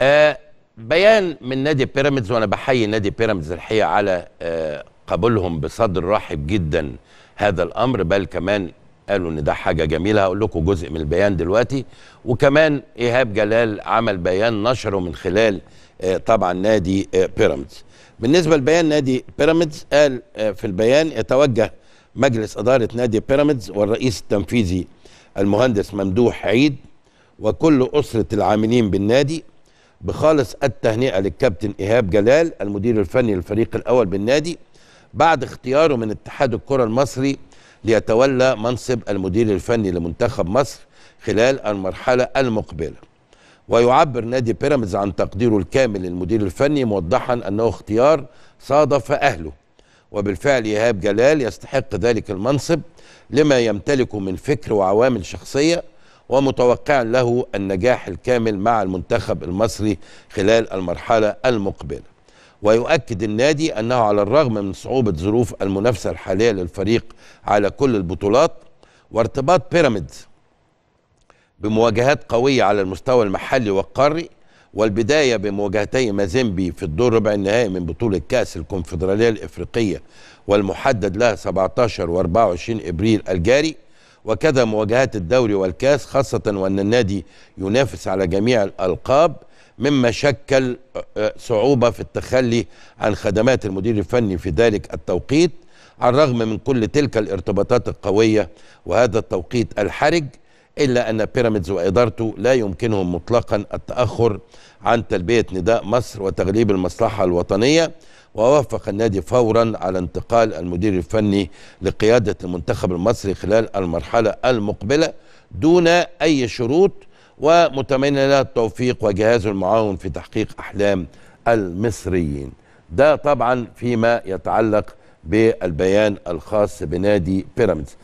آه، بيان من نادي بيراميدز وانا بحيي نادي بيراميدز الحقيقه على آه، قبولهم بصدر رحب جدا هذا الامر بل كمان قالوا ان ده حاجه جميله هقول لكم جزء من البيان دلوقتي وكمان ايهاب جلال عمل بيان نشره من خلال آه، طبعا نادي بيراميدز بالنسبه لبيان نادي بيراميدز قال في البيان يتوجه مجلس اداره نادي بيراميدز والرئيس التنفيذي المهندس ممدوح عيد وكل اسره العاملين بالنادي بخالص التهنئه للكابتن ايهاب جلال المدير الفني للفريق الاول بالنادي بعد اختياره من اتحاد الكره المصري ليتولى منصب المدير الفني لمنتخب مصر خلال المرحله المقبله. ويعبر نادي بيراميدز عن تقديره الكامل للمدير الفني موضحا انه اختيار صادف اهله وبالفعل ايهاب جلال يستحق ذلك المنصب لما يمتلكه من فكر وعوامل شخصيه ومتوقعا له النجاح الكامل مع المنتخب المصري خلال المرحلة المقبلة ويؤكد النادي أنه على الرغم من صعوبة ظروف المنافسة الحالية للفريق على كل البطولات وارتباط بيراميدز بمواجهات قوية على المستوى المحلي والقاري والبداية بمواجهتي مازيمبي في الدور ربع النهائي من بطولة كأس الكونفدرالية الإفريقية والمحدد لها 17 و24 إبريل الجاري وكذا مواجهات الدوري والكاس خاصة وأن النادي ينافس على جميع الألقاب مما شكل آه، آه، صعوبة في التخلي عن خدمات المدير الفني في ذلك التوقيت على الرغم من كل تلك الارتباطات القوية وهذا التوقيت الحرج إلا أن بيراميدز وإدارته لا يمكنهم مطلقا التأخر عن تلبية نداء مصر وتغليب المصلحة الوطنية ووافق النادي فورا على انتقال المدير الفني لقيادة المنتخب المصري خلال المرحلة المقبلة دون أي شروط ومتمنى له التوفيق وجهازه المعاون في تحقيق أحلام المصريين ده طبعا فيما يتعلق بالبيان الخاص بنادي بيراميدز